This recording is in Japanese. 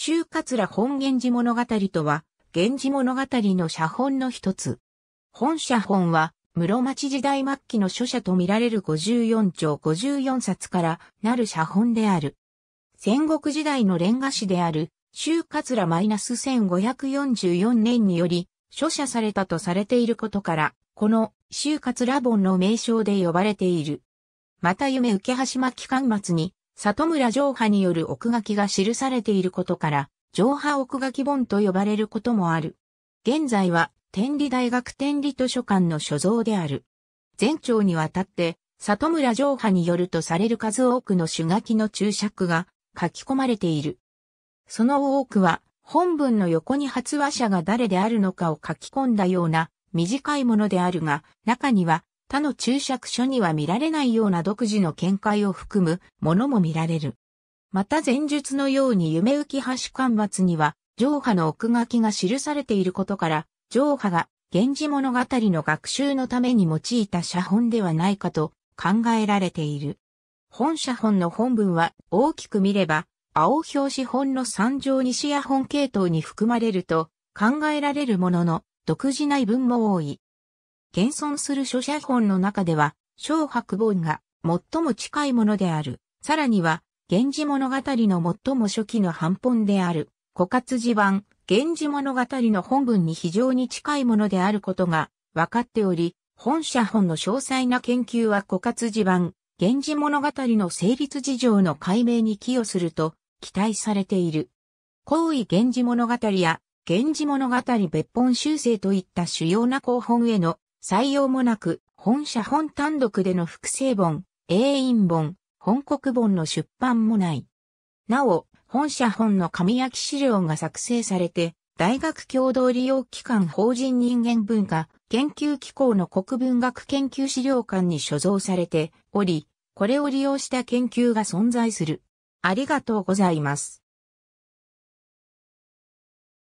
周桂本源氏物語とは、源氏物語の写本の一つ。本写本は、室町時代末期の書写とみられる54兆54冊からなる写本である。戦国時代の連ンガ師である、周桂マイナス1544年により、書写されたとされていることから、この周桂本の名称で呼ばれている。また夢受け橋巻間末に、里村上派による奥書きが記されていることから、上派奥書き本と呼ばれることもある。現在は、天理大学天理図書館の所蔵である。全庁にわたって、里村上派によるとされる数多くの手書きの注釈が書き込まれている。その多くは、本文の横に発話者が誰であるのかを書き込んだような短いものであるが、中には他の注釈書には見られないような独自の見解を含むものも見られる。また前述のように夢浮き橋間末には、上波の奥書きが記されていることから、上波が源氏物語の学習のために用いた写本ではないかと考えられている。本写本の本文は大きく見れば、青表紙本の三条西野本系統に含まれると考えられるものの、独自ない文も多い。現存する諸写本の中では、小白本が最も近いものである。さらには、源氏物語の最も初期の版本である、枯渇地版、源氏物語の本文に非常に近いものであることが分かっており、本写本の詳細な研究は枯渇地版、源氏物語の成立事情の解明に寄与すると期待されている。皇位源氏物語や源氏物語別本修正といった主要な広本への採用もなく、本社本単独での複製本、永遠本、本国本の出版もない。なお、本社本の紙焼き資料が作成されて、大学共同利用機関法人人間文化研究機構の国文学研究資料館に所蔵されており、これを利用した研究が存在する。ありがとうございます。